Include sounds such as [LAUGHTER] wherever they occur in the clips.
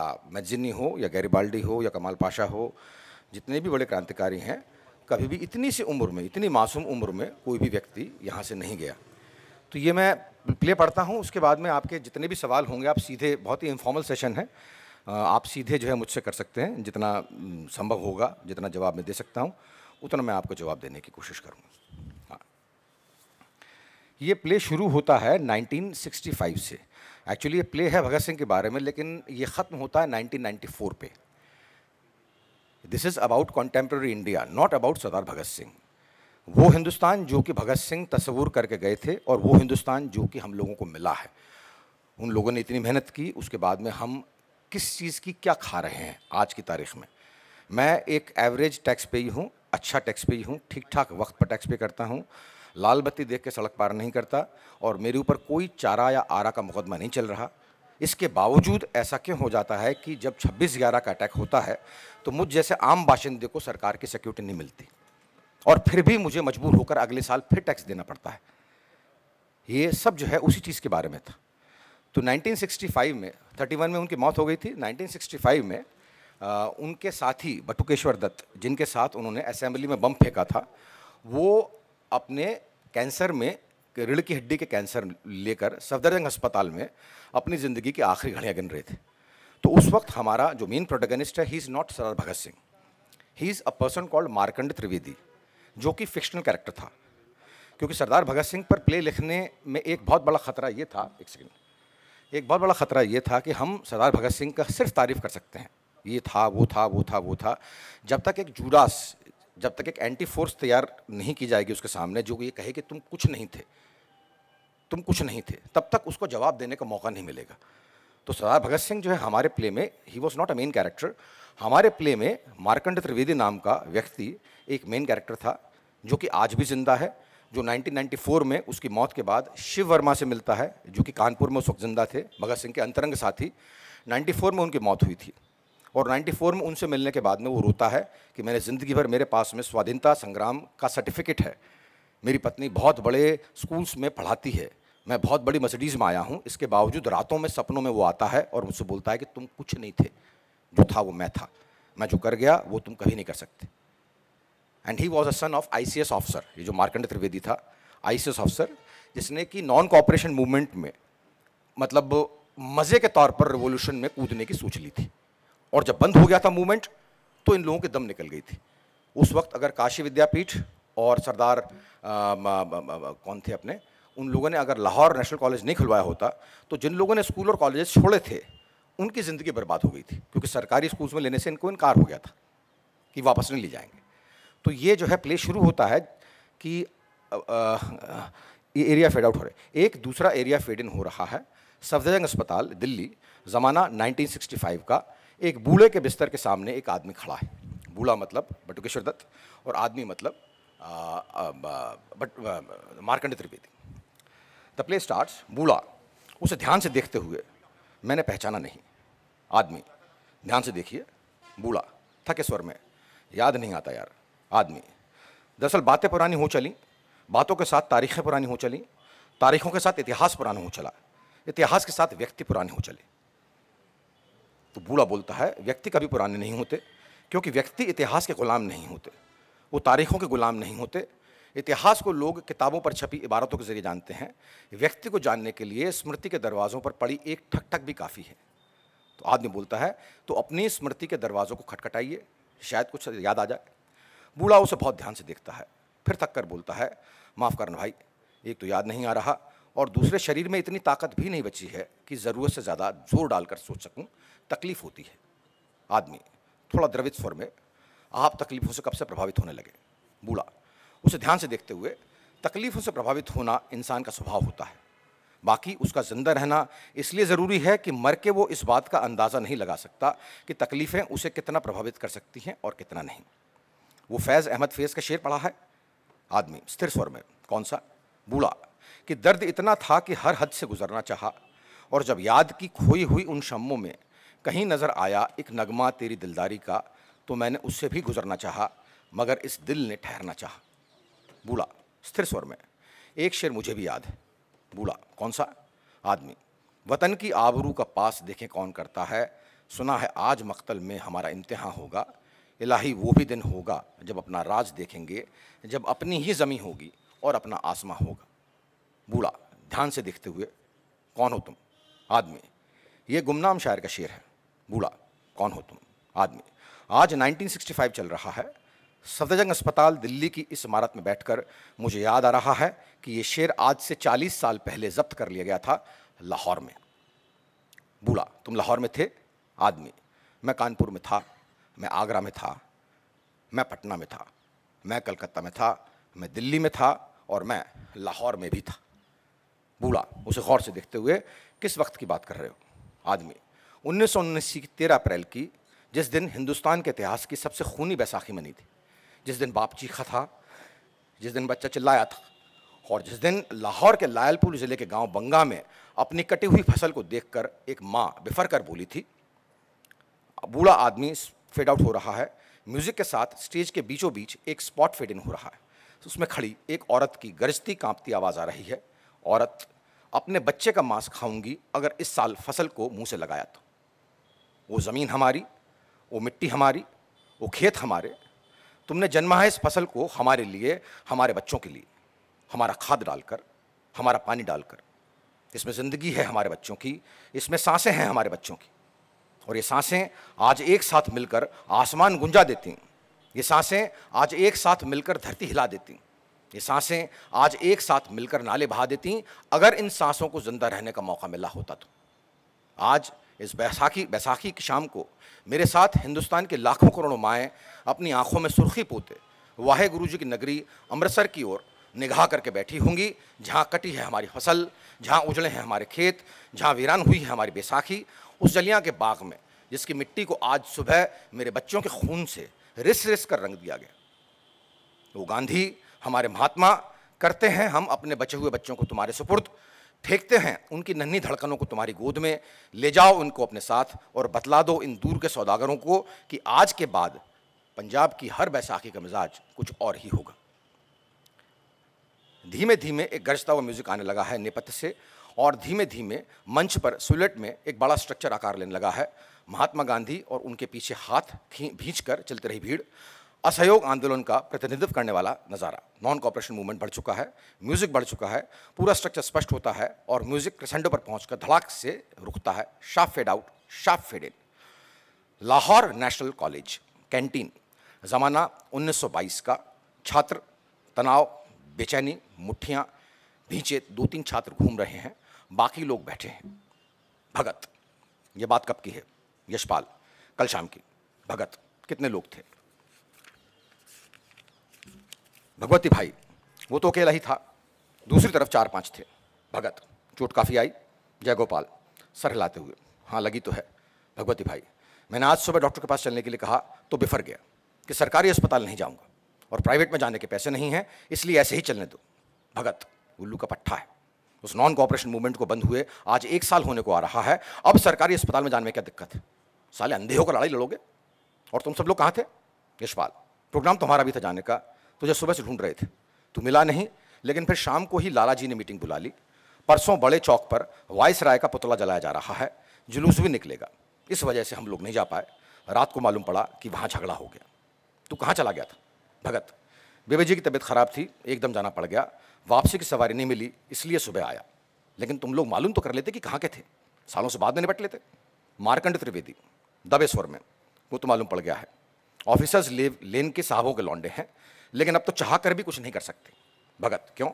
Mazzini हो या Garibaldi हो या कमाल पाशा हो जितने भी बड़े क्रांतिकारी हैं कभी भी इतनी सी उम्र में इतनी मासूम उम्र में कोई भी व्यक्ति यहाँ से नहीं गया तो ये मैं प्ले पढ़ता हूँ उसके बाद में आपके जितने भी सवाल होंगे आप सीधे बहुत ही इन्फॉर्मल सेशन है आप सीधे जो है मुझसे कर सकते हैं जितना संभव होगा जितना जवाब मैं दे सकता हूँ उतना मैं आपको जवाब देने की कोशिश करूँगा हाँ ये प्ले शुरू होता है 1965 से एक्चुअली ये प्ले है भगत सिंह के बारे में लेकिन ये ख़त्म होता है 1994 पे this is about contemporary India not about Sardar Bhagat Singh वो हिंदुस्तान जो कि भगत सिंह तस्वूर करके गए थे और वो हिंदुस्तान जो कि हम लोगों को मिला है उन लोगों ने इतनी मेहनत की उसके बाद में हम किस चीज़ की क्या खा रहे हैं आज की तारीख में मैं एक एवरेज टैक्स पे ही हूँ अच्छा टैक्स पे ही हूँ ठीक ठाक वक्त पर टैक्स पे करता हूँ लाल बत्ती देख के सड़क पार नहीं करता और मेरे ऊपर कोई चारा या आरा का मुकदमा नहीं चल रहा इसके बावजूद ऐसा क्यों हो जाता है कि जब छब्बीस ग्यारह का अटैक होता है तो मुझ जैसे आम बाशिंदे को सरकार की सिक्योरिटी नहीं मिलती और फिर भी मुझे मजबूर होकर अगले साल फिर टैक्स देना पड़ता है ये सब जो है उसी चीज़ के बारे में था तो 1965 में 31 में उनकी मौत हो गई थी 1965 में आ, उनके साथी बटुकेश्वर दत्त जिनके साथ उन्होंने असेंबली में बम फेंका था वो अपने कैंसर में रीढ़ की हड्डी के कैंसर लेकर सफदरजंग अस्पताल में अपनी ज़िंदगी की आखिरी घड़ियाँ गिन रहे थे तो उस वक्त हमारा जो मेन प्रोटेगनिस्ट है he is not Sardar Bhagat Singh he is a person called Markand Trivedi जो कि फिक्शनल कैरेक्टर था क्योंकि सरदार भगत सिंह पर प्ले लिखने में एक बहुत बड़ा ख़तरा ये था एक सेकेंड एक बहुत बड़ा ख़तरा ये था कि हम सरदार भगत सिंह का सिर्फ तारीफ़ कर सकते हैं ये था वो था वो था वो था जब तक एक जुडास जब तक एक एंटी फोर्स तैयार नहीं की जाएगी उसके सामने जो ये कहे कि तुम कुछ नहीं थे तुम कुछ नहीं थे तब तक उसको जवाब देने का मौका नहीं मिलेगा तो सरदार भगत सिंह जो है हमारे प्ले में he was not a main character हमारे प्ले में मार्कंड त्रिवेदी नाम का व्यक्ति एक मेन कैरेक्टर था जो कि आज भी जिंदा है जो 1994 में उसकी मौत के बाद शिव वर्मा से मिलता है जो कि कानपुर में उस वक्त जिंदा थे भगत सिंह के अंतरंग साथी 94 में उनकी मौत हुई थी और 94 में उनसे मिलने के बाद में वो रोता है कि मैंने ज़िंदगी भर मेरे पास में स्वाधीनता संग्राम का सर्टिफिकेट है मेरी पत्नी बहुत बड़े स्कूल्स में पढ़ाती है मैं बहुत बड़ी मर्सिडीज़ में आया हूँ इसके बावजूद रातों में सपनों में वो आता है और मुझसे बोलता है कि तुम कुछ नहीं थे जो था वो मैं था मैं जो कर गया वो तुम कभी नहीं कर सकते and he was a son of I officer ये जो मार्कंड त्रिवेदी था आई ऑफिसर जिसने कि नॉन कॉपरेशन मूवमेंट में मतलब मज़े के तौर पर रिवोल्यूशन में कूदने की सोच ली थी और जब बंद हो गया था मूवमेंट तो इन लोगों के दम निकल गई थी उस वक्त अगर काशी विद्यापीठ और सरदार कौन थे अपने उन लोगों ने अगर लाहौर नेशनल कॉलेज नहीं खुलवाया होता तो जिन लोगों ने स्कूल और कॉलेज छोड़े थे उनकी ज़िंदगी बर्बाद हो गई थी क्योंकि सरकारी स्कूल्स में लेने से इनको इनकार हो गया था कि वापस नहीं ले जाएंगे तो ये जो है प्ले शुरू होता है कि ये एरिया फेड आउट हो रहा है एक दूसरा एरिया फेड इन हो रहा है सफदरजंग अस्पताल दिल्ली ज़माना 1965 का एक बूढ़े के बिस्तर के सामने एक आदमी खड़ा है बूढ़ा मतलब बटुकेश्वर दत्त और आदमी मतलब Markand Trivedi the play start बूढ़ा उसे ध्यान से देखते हुए मैंने पहचाना नहीं आदमी ध्यान से देखिए बूढ़ा थके स्वर में याद नहीं आता यार आदमी दरअसल बातें पुरानी हो चली बातों के साथ तारीखें पुरानी हो चली तारीखों के साथ इतिहास पुराना हो चला इतिहास के साथ व्यक्ति पुराने हो चले तो बूढ़ा बोलता है व्यक्ति कभी पुराने नहीं होते क्योंकि व्यक्ति इतिहास के गुलाम नहीं होते वो तारीखों के गुलाम नहीं होते इतिहास को लोग किताबों पर छपी इबारतों के जरिए जानते हैं व्यक्ति को जानने के लिए स्मृति के दरवाज़ों पर पड़ी एक ठक ठक भी काफ़ी है तो आदमी बोलता है तो अपनी स्मृति के दरवाज़ों को खटखटाइए शायद कुछ याद आ जाए बूढ़ा उसे बहुत ध्यान से देखता है फिर थक कर बोलता है माफ़ करना भाई एक तो याद नहीं आ रहा और दूसरे शरीर में इतनी ताकत भी नहीं बची है कि ज़रूरत से ज़्यादा जोर डालकर सोच सकूँ तकलीफ़ होती है आदमी थोड़ा द्रवित स्वर में आप तकलीफ़ों से कब से प्रभावित होने लगे बूढ़ा उसे ध्यान से देखते हुए तकलीफ़ों से प्रभावित होना इंसान का स्वभाव होता है बाकी उसका ज़िंदा रहना इसलिए ज़रूरी है कि मर के वो इस बात का अंदाज़ा नहीं लगा सकता कि तकलीफ़ें उसे कितना प्रभावित कर सकती हैं और कितना नहीं वो फैज़ अहमद फैज़ का शेर पढ़ा है आदमी स्थिर स्वर में कौन सा बूढ़ा कि दर्द इतना था कि हर हद से गुजरना चाहा और जब याद की खोई हुई उन शमों में कहीं नज़र आया एक नगमा तेरी दिलदारी का तो मैंने उससे भी गुजरना चाहा मगर इस दिल ने ठहरना चाहा बूढ़ा स्थिर स्वर में एक शेर मुझे भी याद है बूढ़ा कौन सा आदमी वतन की आबरू का पास देखें कौन करता है सुना है आज मख्तल में हमारा इम्तहा होगा इलाही वो भी दिन होगा जब अपना राज देखेंगे जब अपनी ही ज़मी होगी और अपना आसमा होगा बूढ़ा ध्यान से देखते हुए कौन हो तुम आदमी ये गुमनाम शायर का शेर है बूढ़ा कौन हो तुम आदमी आज 1965 चल रहा है सफदरजंग अस्पताल दिल्ली की इस इमारत में बैठकर मुझे याद आ रहा है कि ये शेर आज से 40 साल पहले जब्त कर लिया गया था लाहौर में बूढ़ा तुम लाहौर में थे आदमी मैं कानपुर में था मैं आगरा में था मैं पटना में था मैं कलकत्ता में था मैं दिल्ली में था और मैं लाहौर में भी था बूढ़ा उसे गौर से देखते हुए किस वक्त की बात कर रहे हो आदमी उन्नीस सौ उन्नीस की तेरह अप्रैल की जिस दिन हिंदुस्तान के इतिहास की सबसे खूनी बैसाखी मनी थी जिस दिन बाप चीखा था जिस दिन बच्चा चिल्लाया था और जिस दिन लाहौर के लायलपुर ज़िले के गांव बंगा में अपनी कटी हुई फसल को देखकर एक माँ बिफर कर बोली थी बूढ़ा आदमी फेड आउट हो रहा है म्यूज़िक के साथ स्टेज के बीचों बीच एक स्पॉट फेड इन हो रहा है उसमें खड़ी एक औरत की गरजती कांपती आवाज़ आ रही है औरत अपने बच्चे का मांस खाऊंगी अगर इस साल फसल को मुंह से लगाया तो वो ज़मीन हमारी वो मिट्टी हमारी वो खेत हमारे तुमने जन्मा है इस फसल को हमारे लिए हमारे बच्चों के लिए हमारा खाद डालकर हमारा पानी डालकर इसमें ज़िंदगी है हमारे बच्चों की इसमें सांसें हैं हमारे बच्चों की और ये सांसें आज एक साथ मिलकर आसमान गुंजा देती हैं ये सांसें आज एक साथ मिलकर धरती हिला देती हैं ये सांसें आज एक साथ मिलकर नाले बहा देती अगर इन सांसों को ज़िंदा रहने का मौका मिला होता तो आज इस बैसाखी बैसाखी की शाम को मेरे साथ हिंदुस्तान के लाखों करोड़ों माएँ अपनी आंखों में सुर्खी पोते वाहे गुरु जी की नगरी अमृतसर की ओर निगाह करके बैठी होंगी जहाँ कटी है हमारी फसल जहाँ उजड़े हैं हमारे खेत जहाँ वीरान हुई है हमारी बैसाखी उस जलियाँ के बाग में जिसकी मिट्टी को आज सुबह मेरे बच्चों के खून से रिस रिस कर रंग दिया गया वो गांधी हमारे महात्मा करते हैं हम अपने बचे हुए बच्चों को तुम्हारे सुपुर्द फेंकते हैं उनकी नन्ही धड़कनों को तुम्हारी गोद में ले जाओ उनको अपने साथ और बतला दो इन दूर के सौदागरों को कि आज के बाद पंजाब की हर बैसाखी का मिजाज कुछ और ही होगा धीमे धीमे एक गरजता हुआ म्यूज़िक आने लगा है नेपथ्य से और धीमे धीमे मंच पर सुलेट में एक बड़ा स्ट्रक्चर आकार लेने लगा है महात्मा गांधी और उनके पीछे हाथ भींच कर चलती रही भीड़ असहयोग आंदोलन का प्रतिनिधित्व करने वाला नज़ारा नॉन कॉपरेशन मूवमेंट बढ़ चुका है म्यूज़िक बढ़ चुका है पूरा स्ट्रक्चर स्पष्ट होता है और म्यूज़िक क्रसेंडो पर पहुंचकर धड़ाक से रुकता है sharp fade out sharp fade in Lahore national college canteen ज़माना 1922 का छात्र तनाव बेचैनी मुठ्ठियाँ भींचे दो तीन छात्र घूम रहे हैं बाकी लोग बैठे हैं भगत ये बात कब की है यशपाल कल शाम की भगत कितने लोग थे भगवती भाई वो तो अकेला ही था दूसरी तरफ चार पांच थे भगत चोट काफ़ी आई जयगोपाल सर हिलाते हुए हाँ लगी तो है भगवती भाई मैंने आज सुबह डॉक्टर के पास चलने के लिए कहा तो बिफर गया कि सरकारी अस्पताल नहीं जाऊंगा और प्राइवेट में जाने के पैसे नहीं हैं इसलिए ऐसे ही चलने दो भगत उल्लू का पट्टा है उस नॉन कॉपरेशन मूवमेंट को बंद हुए आज एक साल होने को आ रहा है अब सरकारी अस्पताल में जाने में क्या दिक्कत है साले अंधे होकर लड़ाई लड़ोगे और तुम सब लोग कहाँ थे यशपाल प्रोग्राम तुम्हारा भी था जाने का तुझे तो सुबह से ढूंढ रहे थे तू तो मिला नहीं लेकिन फिर शाम को ही लाला जी ने मीटिंग बुला ली परसों बड़े चौक पर वाइस राय का पुतला जलाया जा रहा है जुलूस भी निकलेगा इस वजह से हम लोग नहीं जा पाए रात को मालूम पड़ा कि वहाँ झगड़ा हो गया तू तो कहाँ चला गया था भगत बेबे जी की तबीयत खराब थी एकदम जाना पड़ गया वापसी की सवारी नहीं मिली इसलिए सुबह आया लेकिन तुम लोग मालूम तो कर लेते कि कहाँ के थे सालों से बाद में निपट लेते मारकंड त्रिवेदी दबे स्वर में वो तो मालूम पड़ गया है ऑफिसर्स लेन के साहबों के लौंडे हैं लेकिन अब तो चाह कर भी कुछ नहीं कर सकते भगत क्यों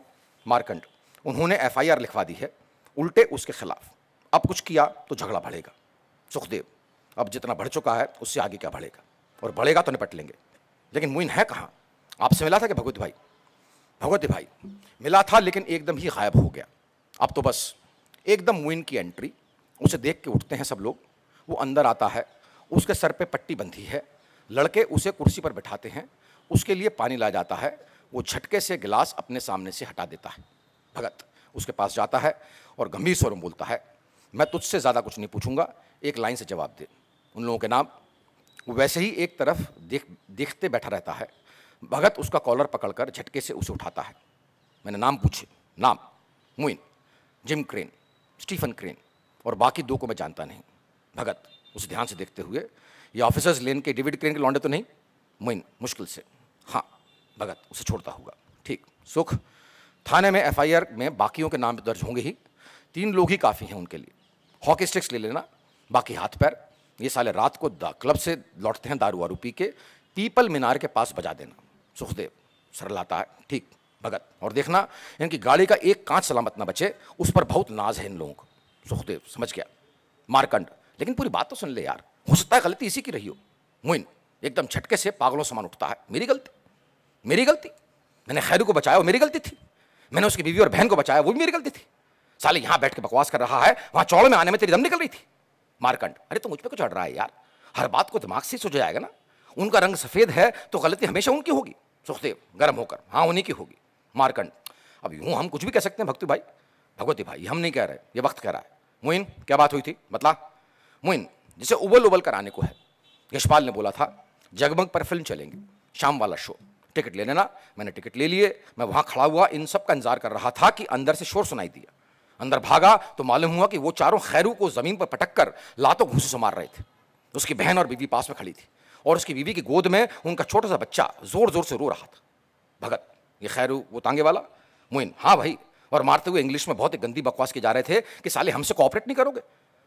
मारकंड उन्होंने एफ लिखवा दी है उल्टे उसके खिलाफ अब कुछ किया तो झगड़ा बढ़ेगा सुखदेव अब जितना बढ़ चुका है उससे आगे क्या बढ़ेगा और बढ़ेगा तो निपट लेंगे लेकिन मुइन है कहाँ आपसे मिला था कि भगवती भाई भगवती भाई मिला था लेकिन एकदम ही गायब हो गया अब तो बस एकदम मुइन की एंट्री उसे देख के उठते हैं सब लोग वो अंदर आता है उसके सर पे पट्टी बंधी है लड़के उसे कुर्सी पर बैठाते हैं उसके लिए पानी ला जाता है वो झटके से गिलास अपने सामने से हटा देता है भगत उसके पास जाता है और गंभीर स्वर में बोलता है मैं तुझसे ज़्यादा कुछ नहीं पूछूंगा एक लाइन से जवाब दे उन लोगों के नाम वो वैसे ही एक तरफ देख देखते बैठा रहता है भगत उसका कॉलर पकड़कर झटके से उसे उठाता है मैंने नाम पूछे नाम Muin Jim Crane Stephen Crane और बाकी दो को मैं जानता नहीं भगत उसे ध्यान से देखते हुए ये ऑफिसर्स लेन के डेविड क्रेन के लौंडे तो नहीं मुइन मुश्किल से हाँ भगत उसे छोड़ता होगा ठीक सुख थाने में एफआईआर में बाकियों के नाम दर्ज होंगे ही तीन लोग ही काफ़ी हैं उनके लिए हॉकी स्टिक्स ले लेना बाकी हाथ पैर ये साले रात को क्लब से लौटते हैं दारू वारू पी के पीपल मीनार के पास बजा देना सुखदेव आता है ठीक भगत और देखना इनकी गाड़ी का एक कांच सलामत ना बचे उस पर बहुत नाज है इन लोगों को सुखदेव समझ गया मारकंड लेकिन पूरी बात तो सुन ले यार हो सकता है गलती इसी की रही हो मुइन एकदम झटके से पागलों समान उठता है मेरी गलती मेरी गलती मैंने खैरू को बचाया वो मेरी गलती थी मैंने उसकी बीवी और बहन को बचाया वो भी मेरी गलती थी साले यहाँ बैठ के बकवास कर रहा है वहाँ चौड़ में आने में तेरी दम निकल रही थी मारकंड अरे तो मुझ पर कुछ अड़ रहा है यार हर बात को दिमाग से सोचा जाएगा ना उनका रंग सफ़ेद है तो गलती हमेशा उनकी होगी सुखदेव गर्म होकर हाँ उन्हीं की होगी मारकंड अब यूँ हम कुछ भी कह सकते हैं भक्ति भाई भगवती भाई हम नहीं कह रहे ये वक्त कह रहा है मोइन क्या बात हुई थी बतला मोइन जिसे उबल उबल कर आने को है यशपाल ने बोला था जगमग पर फिल्म चलेंगे शाम वाला शो टिकट ले लेना मैंने टिकट ले लिए मैं वहाँ खड़ा हुआ इन सब का इंतजार कर रहा था कि अंदर से शोर सुनाई दिया अंदर भागा तो मालूम हुआ कि वो चारों खैरू को ज़मीन पर पटक कर लातों घुसे से मार रहे थे उसकी बहन और बीवी पास में खड़ी थी और उसकी बीवी की गोद में उनका छोटा सा बच्चा ज़ोर ज़ोर से रो रहा था भगत ये खैरू वो तांगे वाला मोइन हाँ भाई और मारते हुए इंग्लिश में बहुत ही गंदी बकवास के जा रहे थे कि साले हमसे कॉपरेट नहीं करोगे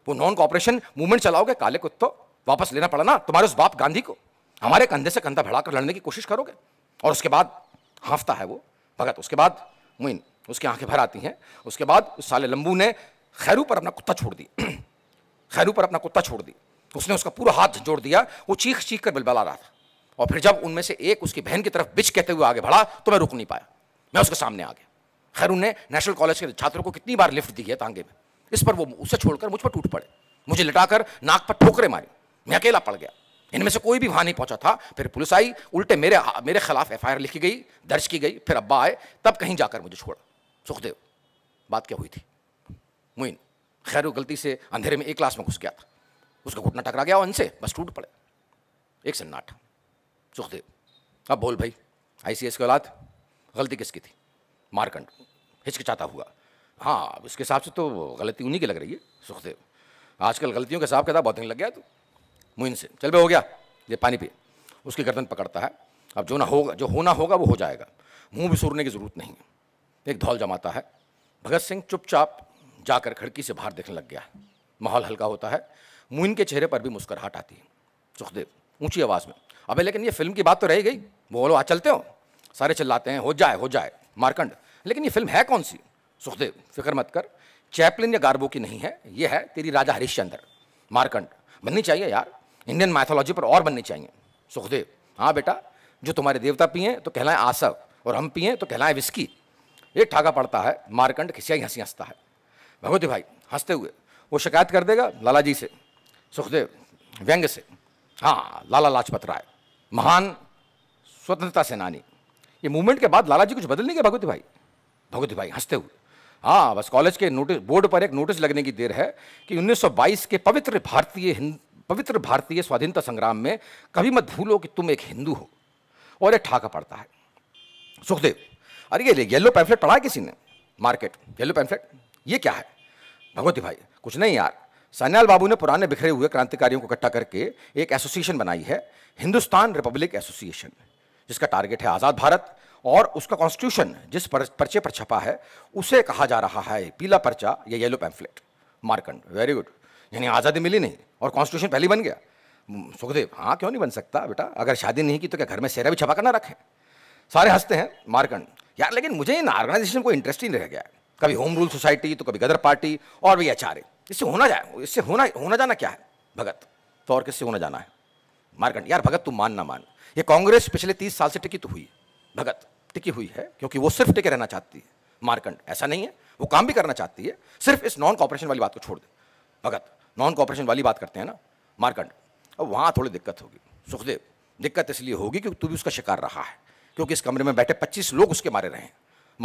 वो नॉन कॉपरेशन मूवमेंट चलाओगे काले कुत्तों वापस लेना पड़ा ना तुम्हारे उस बाप गांधी को हमारे कंधे से कंधा भड़ा कर लड़ने की कोशिश करोगे और उसके बाद हाँफता है वो भगत उसके बाद मुइन उसकी आंखें भर आती हैं उसके बाद उस साले लंबू ने खैरू पर अपना कुत्ता छोड़ दी [CLEARS THROAT] खैरू पर अपना कुत्ता छोड़ दी उसने उसका पूरा हाथ जोड़ दिया वो चीख चीख कर बिलबला रहा था और फिर जब उनमें से एक उसकी बहन की तरफ बिच कहते हुए आगे बढ़ा तो मैं रुक नहीं पाया मैं उसके सामने आ गया खैरू ने नेशनल कॉलेज के छात्रों को कितनी बार लिफ्ट दी है तांगे में इस पर वो उसे छोड़कर मुझ पर टूट पड़े मुझे लटाकर नाक पर ठोकरे मारी मैं अकेला पड़ गया इनमें से कोई भी वहां नहीं पहुंचा था फिर पुलिस आई उल्टे मेरे मेरे खिलाफ एफ लिखी गई दर्ज की गई फिर अब्बा आए तब कहीं जाकर मुझे छोड़ा सुखदेव बात क्या हुई थी मुइन खैर गलती से अंधेरे में एक क्लास में घुस गया था उसका घुटना टकरा गया और इनसे बस टूट पड़े एक सन्नाटा सुखदेव अब बोल भाई एस की औलाद गलती किसकी थी मारकंड हिचकिचाता हुआ हाँ इसके हिसाब से तो गलती उन्हीं की लग रही है सुखदेव आजकल गलतियों के हिसाब किताब बहुत दिन लग गया तू तो। मुइन से चल बे हो गया ये पानी पिए उसकी गर्दन पकड़ता है अब जो ना होगा जो होना होगा वो हो जाएगा मुंह भी सूरने की ज़रूरत नहीं है एक धौल जमाता है भगत सिंह चुपचाप जाकर खिड़की से बाहर देखने लग गया है माहौल हल्का होता है मुइन के चेहरे पर भी मुस्कराहट आती है सुखदेव ऊंची आवाज़ में अबे लेकिन ये फिल्म की बात तो रह गई बोलो आ चलते हो सारे चिल्लाते हैं हो जाए हो जाए मारकंड लेकिन ये फिल्म है कौन सी सुखदेव फिक्र मत कर चैपलिन या गार्बो की नहीं है ये है तेरी राजा हरिश्चंद्र मारकंड बननी चाहिए यार इंडियन माइथोलॉजी पर और बनने चाहिए सुखदेव हाँ बेटा जो तुम्हारे देवता पिए तो कहलाएं आसव और हम पिए तो कहलाएं विस्की ये ठाका पड़ता है मारकंड खिसिया हंसी हंसता है भगवती भाई हंसते हुए वो शिकायत कर देगा लाला जी से सुखदेव व्यंग से हाँ लाला लाजपत राय महान स्वतंत्रता सेनानी ये मूवमेंट के बाद लाला जी कुछ बदल नहीं गए भगवती भाई भगवती भाई हंसते हुए हाँ बस कॉलेज के नोटिस बोर्ड पर एक नोटिस लगने की देर है कि 1922 के पवित्र भारतीय हिंद पवित्र भारतीय स्वाधीनता संग्राम में कभी मत भूलो कि तुम एक हिंदू हो और एक ठाका पड़ता है सुखदेव अरे ये येलो पैम्फलेट पढ़ा है किसी ने मार्केट येलो पैम्फलेट ये क्या है भगवती भाई कुछ नहीं यार सन्याल बाबू ने पुराने बिखरे हुए क्रांतिकारियों को इकट्ठा करके एक एसोसिएशन बनाई है हिंदुस्तान रिपब्लिक एसोसिएशन जिसका टारगेट है आज़ाद भारत और उसका कॉन्स्टिट्यूशन जिस पर, पर्चे पर छपा है उसे कहा जा रहा है पीला पर्चा या yellow pamphlet Markand very good यानी आज़ादी मिली नहीं और कॉन्स्टिट्यूशन पहले बन गया सुखदेव हाँ क्यों नहीं बन सकता बेटा अगर शादी नहीं की तो क्या घर में सेहरा भी छपा कर ना रखें सारे हंसते हैं मारकंड यार लेकिन मुझे इन ऑर्गेनाइजेशन को इंटरेस्ट ही नहीं रह गया है कभी होम रूल सोसाइटी तो कभी गदर पार्टी और भी एच इससे होना जाए इससे होना होना जाना क्या है भगत तो और किससे होना जाना है मारकंड यार भगत तू मान ना मान ये कांग्रेस पिछले तीस साल से टिकी तो हुई भगत टिकी हुई है क्योंकि वो सिर्फ टिके रहना चाहती है मारकंड ऐसा नहीं है वो काम भी करना चाहती है सिर्फ इस नॉन कॉपरेशन वाली बात को छोड़ दे भगत नॉन कॉपरेशन वाली बात करते हैं ना मारकंड अब वहाँ थोड़ी दिक्कत होगी सुखदेव दिक्कत इसलिए होगी क्योंकि तू भी उसका शिकार रहा है क्योंकि इस कमरे में बैठे पच्चीस लोग उसके मारे रहे हैं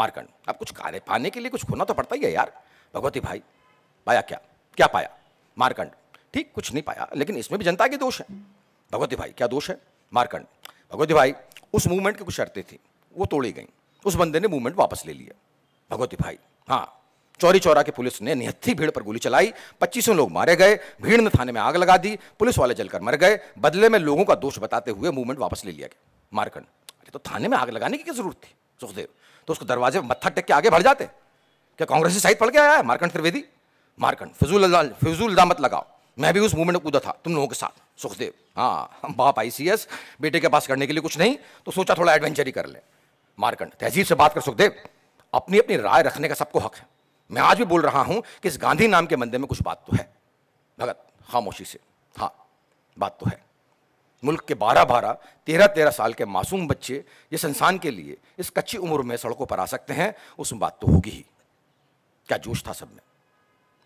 मारकंड अब कुछ कार्य पाने के लिए कुछ खोना तो पड़ता ही है यार भगवती भाई पाया क्या क्या पाया मारकंड ठीक कुछ नहीं पाया लेकिन इसमें भी जनता के दोष है भगवती भाई क्या दोष है मारकंड भगवती भाई उस मूवमेंट की कुछ शर्तें थी वो तोड़ी गई उस बंदे ने मूवमेंट वापस ले लिया भगवती भाई हाँ चौरी चौरा के पुलिस ने निहत्थी भीड़ पर गोली चलाई पच्चीसों लोग मारे गए भीड़ ने थाने में आग लगा दी पुलिस वाले जलकर मर गए बदले में लोगों का दोष बताते हुए मूवमेंट वापस ले लिया गया मारकंड अरे तो थाने में आग लगाने की क्या जरूरत थी सुखदेव तो उसको दरवाजे पर मत्था टेक के आगे भर जाते क्या कांग्रेस साइड पड़ के आया है मारकंड त्रिवेदी मारकंड फिजूल फिजूल दामत लगाओ मैं भी उस मूवमेंट में कूदा था तुम लोगों के साथ सुखदेव हाँ बाप एस बेटे के पास करने के लिए कुछ नहीं तो सोचा थोड़ा एडवेंचर ही कर ले मारकंड तहजीब से बात कर सुखदेव अपनी अपनी राय रखने का सबको हक है मैं आज भी बोल रहा हूं कि इस गांधी नाम के मंदिर में कुछ बात तो है भगत खामोशी से हाँ बात तो है मुल्क के बारह बारह तेरह तेरह साल के मासूम बच्चे जिस इंसान के लिए इस कच्ची उम्र में सड़कों पर आ सकते हैं उसमें बात तो होगी ही क्या जोश था सब में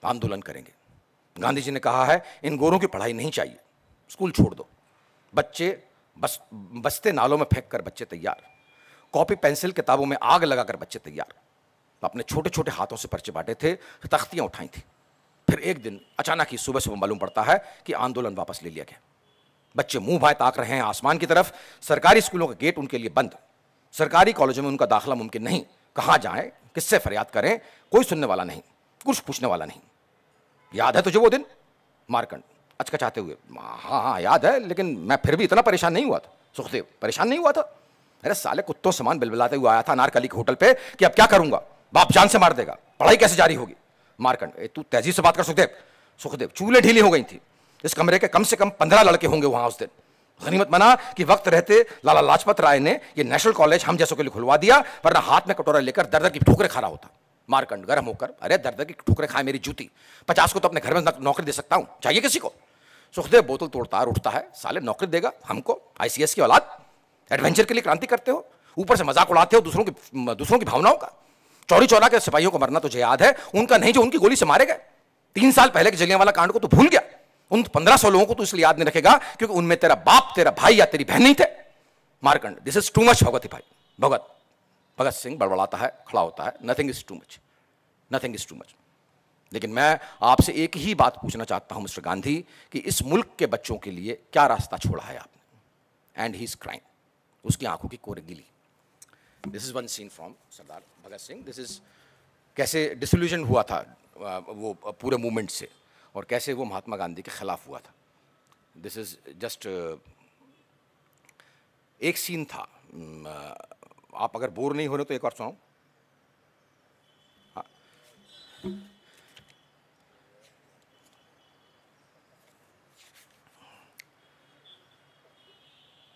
आंदोलन करेंगे गांधी जी ने कहा है इन गोरों की पढ़ाई नहीं चाहिए स्कूल छोड़ दो बच्चे बस बस्ते नालों में फेंक कर बच्चे तैयार कॉपी पेंसिल किताबों में आग लगाकर बच्चे तैयार तो अपने छोटे छोटे हाथों से पर्चे बांटे थे तख्तियाँ उठाई थी फिर एक दिन अचानक ही सुबह सुबह मालूम पड़ता है कि आंदोलन वापस ले लिया गया बच्चे मुंह भाए ताक रहे हैं आसमान की तरफ सरकारी स्कूलों का गेट उनके लिए बंद सरकारी कॉलेजों में उनका दाखिला मुमकिन नहीं कहाँ जाएं किससे फरियाद करें कोई सुनने वाला नहीं कुछ पूछने वाला नहीं याद है तुझे वो दिन मारकंड अचकचाते हुए हाँ हाँ याद है लेकिन मैं फिर भी इतना परेशान नहीं हुआ था सुखदेव परेशान नहीं हुआ था अरे साले कुत्तों सामान बिलबिलाते हुए आया था अनारकली के होटल पे कि अब क्या करूंगा बाप जान से मार देगा पढ़ाई कैसे जारी होगी मारकंड तू तहजीब से बात कर सुखदेव सुखदेव चूल्हे ढीली हो गई थी इस कमरे के कम से कम पंद्रह लड़के होंगे वहां उस दिन गनीमत मना कि वक्त रहते लाला लाजपत राय ने ये नेशनल कॉलेज हम जैसों के लिए खुलवा दिया वरना हाथ में कटोरा लेकर दर्द की ठोकरे खा रहा होता मारकंड गर्म होकर अरे दर्द की ठोकरे खाए मेरी जूती पचास को तो अपने घर में नौकरी दे सकता हूँ चाहिए किसी को सुखदेव बोतल तोड़ता है उठता है साले नौकरी देगा हमको आईसीएस की औलाद एडवेंचर के लिए क्रांति करते हो ऊपर से मजाक उड़ाते हो दूसरों की दूसरों की भावनाओं का चौरी चौरा के सिपाहियों को मरना तुझे याद है उनका नहीं जो उनकी गोली से मारे गए तीन साल पहले के वाला कांड को तो भूल गया उन पंद्रह सौ लोगों को तो इसलिए याद नहीं रखेगा क्योंकि उनमें तेरा बाप तेरा भाई या तेरी बहन नहीं थे Markand this is too much Bhagat ही भाई भगत भगत सिंह बड़बड़ाता है खड़ा होता है nothing is too much nothing is too much लेकिन मैं आपसे एक ही बात पूछना चाहता हूं मिस्टर गांधी कि इस मुल्क के बच्चों के लिए क्या रास्ता छोड़ा है आपने एंड ही इज क्राइम उसकी आंखों की कोरे गिली this is one scene from Sardar Bhagat Singh this is कैसे डिसोल्यूशन हुआ था वो पूरे मूवमेंट से और कैसे वो महात्मा गांधी के ख़िलाफ़ हुआ था दिस इज़ जस्ट एक सीन था आप अगर बोर नहीं हो रहे तो एक और सुनाओ हाँ।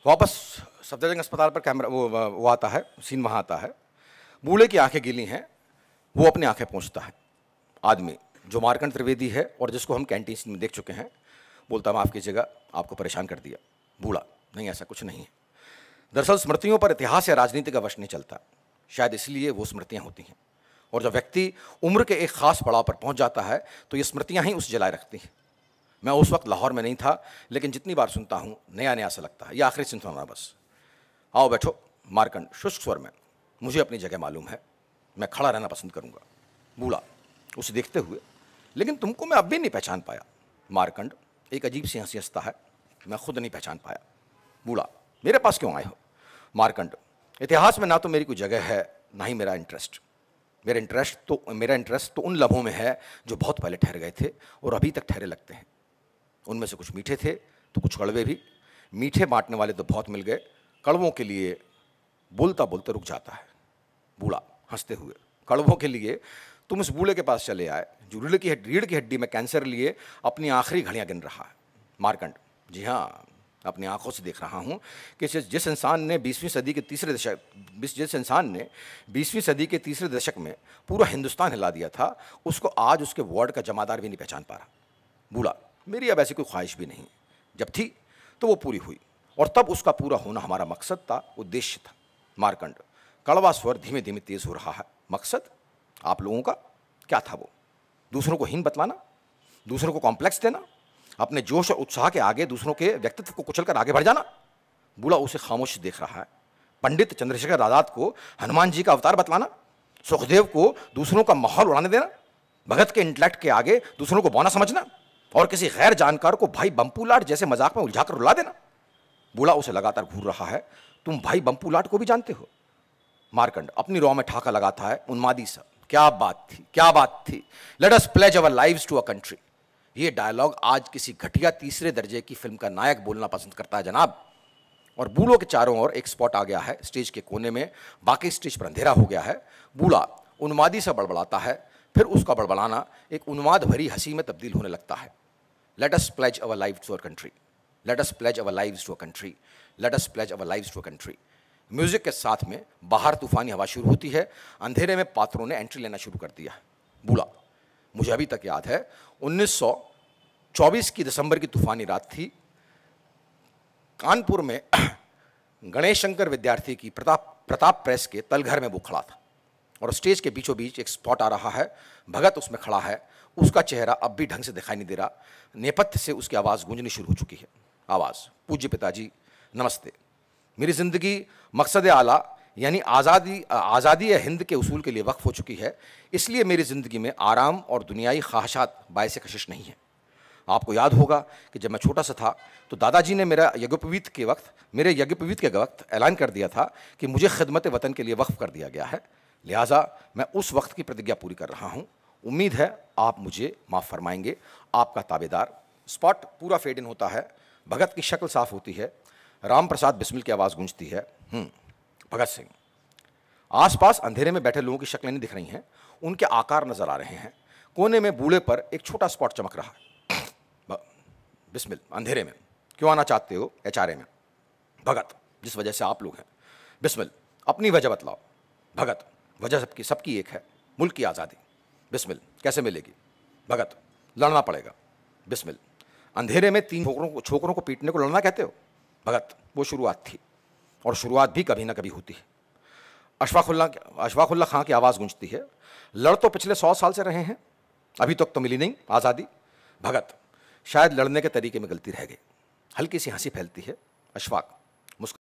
वापस सफदरजंग अस्पताल पर कैमरा वो वो आता है सीन वहाँ आता है बूढ़े की आंखें गीली हैं वो अपनी आंखें पहुँचता है आदमी जो मारकंड त्रिवेदी है और जिसको हम कैंटीन में देख चुके हैं बोलता माफ़ कीजिएगा आपको परेशान कर दिया बूढ़ा नहीं ऐसा कुछ नहीं है दरअसल स्मृतियों पर इतिहास या राजनीति का वश नहीं चलता शायद इसलिए वो स्मृतियाँ होती हैं और जब व्यक्ति उम्र के एक खास पड़ाव पर पहुंच जाता है तो ये स्मृतियाँ ही उस जलाए रखती हैं मैं उस वक्त लाहौर में नहीं था लेकिन जितनी बार सुनता हूँ नया नया सा लगता है ये आखिरी सुन सुना बस आओ बैठो मारकंड शुष्क स्वर में मुझे अपनी जगह मालूम है मैं खड़ा रहना पसंद करूंगा बूढ़ा उसे देखते हुए लेकिन तुमको मैं अब भी नहीं पहचान पाया मारकंड एक अजीब सी हंसी हंसता है मैं खुद नहीं पहचान पाया बूढ़ा मेरे पास क्यों आए हो मारकंड इतिहास में ना तो मेरी कोई जगह है ना ही मेरा इंटरेस्ट मेरा इंटरेस्ट तो मेरा इंटरेस्ट तो उन लम्हों में है जो बहुत पहले ठहर गए थे और अभी तक ठहरे लगते हैं उनमें से कुछ मीठे थे तो कुछ कड़वे भी मीठे बांटने वाले तो बहुत मिल गए कड़वों के लिए बोलता बोलते रुक जाता है बूढ़ा हंसते हुए कड़वों के लिए तुम इस बूढ़े के पास चले आए जो रीढ़ की रीढ़ की हड्डी में कैंसर लिए अपनी आखिरी घड़ियाँ गिन रहा है मारकंड जी हाँ अपनी आंखों से देख रहा हूँ कि जिस इंसान ने बीसवीं सदी के तीसरे दशक जिस इंसान ने बीसवीं सदी के तीसरे दशक में पूरा हिंदुस्तान हिला दिया था उसको आज उसके वार्ड का जमादार भी नहीं पहचान पा रहा बूढ़ा मेरी अब ऐसी कोई ख्वाहिश भी नहीं जब थी तो वो पूरी हुई और तब उसका पूरा होना हमारा मकसद था उद्देश्य था मारकंड कड़वा स्वर धीमे धीमे तेज हो रहा है मकसद आप लोगों का क्या था वो दूसरों को हीन बतलाना दूसरों को कॉम्प्लेक्स देना अपने जोश और उत्साह के आगे दूसरों के व्यक्तित्व को कुचल कर आगे बढ़ जाना बूढ़ा उसे खामोश देख रहा है पंडित चंद्रशेखर आजाद को हनुमान जी का अवतार बतलाना सुखदेव को दूसरों का माहौल उड़ाने देना भगत के इंटलेक्ट के आगे दूसरों को बौना समझना और किसी गैर जानकार को भाई बम्पूलाट जैसे मजाक में उलझाकर रुला देना बोला उसे लगातार घूर रहा है तुम भाई बंपू लाट को भी जानते हो मारकंड अपनी रॉ में ठाका लगाता है उन्मादी सा क्या बात थी क्या बात थी let us pledge our live to a country ये डायलॉग आज किसी घटिया तीसरे दर्जे की फिल्म का नायक बोलना पसंद करता है जनाब और बूढ़ों के चारों ओर एक स्पॉट आ गया है स्टेज के कोने में बाकी स्टेज पर अंधेरा हो गया है बूढ़ा उन्मादी सा बड़बड़ाता है फिर उसका बड़बड़ाना एक उन्माद भरी हंसी में तब्दील होने लगता है let us pledge our life to our country let us pledge our lives to a country let us pledge our lives to a country music के साथ में बाहर तूफानी हवा शुरू होती है अंधेरे में पात्रों ने एंट्री लेना शुरू कर दिया बूढ़ा मुझे अभी तक याद है 1924 की दिसंबर की तूफानी रात थी कानपुर में [CLEARS THROAT] गणेश शंकर विद्यार्थी की प्रताप प्रताप प्रेस के तलघर में वो खड़ा था और स्टेज के बीचों बीच एक स्पॉट आ रहा है भगत उसमें खड़ा है उसका चेहरा अब भी ढंग से दिखाई नहीं दे रहा नेपथ्य से उसकी आवाज़ गूंजनी शुरू हो चुकी है आवाज़ पूज्य पिताजी नमस्ते मेरी ज़िंदगी मकसद आला यानी आज़ादी आज़ादी हिंद के उसूल के लिए वक्फ हो चुकी है इसलिए मेरी ज़िंदगी में आराम और दुनियाई ख्वाहिशात बायस कशिश नहीं है आपको याद होगा कि जब मैं छोटा सा था तो दादाजी ने मेरा यज्ञोपवीत के वक्त मेरे यज्ञोपवीत के वक्त ऐलान कर दिया था कि मुझे खदमत वतन के लिए वक्फ कर दिया गया है लिहाजा मैं उस वक्त की प्रतिज्ञा पूरी कर रहा हूँ उम्मीद है आप मुझे माफ़ फरमाएंगे आपका ताबेदार स्पॉट पूरा फेड इन होता है भगत की शक्ल साफ होती है राम प्रसाद बिस्मिल की आवाज़ गूंजती है हम्म, भगत सिंह आसपास अंधेरे में बैठे लोगों की शक्लें नहीं दिख रही हैं उनके आकार नज़र आ रहे हैं कोने में बूढ़े पर एक छोटा स्पॉट चमक रहा है बिस्मिल अंधेरे में क्यों आना चाहते हो एच में भगत जिस वजह से आप लोग हैं बिस्मिल अपनी वजह बतलाओ भगत वजह सबकी सबकी एक है मुल्क की आज़ादी बिस्मिल कैसे मिलेगी भगत लड़ना पड़ेगा बिस्मिल अंधेरे में तीन छोकरों को छोकरों को पीटने को लड़ना कहते हो भगत वो शुरुआत थी और शुरुआत भी कभी ना कभी होती है अशफाकुल्ला अशफाकुल्ला खां की आवाज़ गूंजती है लड़ तो पिछले सौ साल से रहे हैं अभी तक तो मिली नहीं आज़ादी भगत शायद लड़ने के तरीके में गलती रह गई हल्की सी हंसी फैलती है अशफाक मुस्कुरा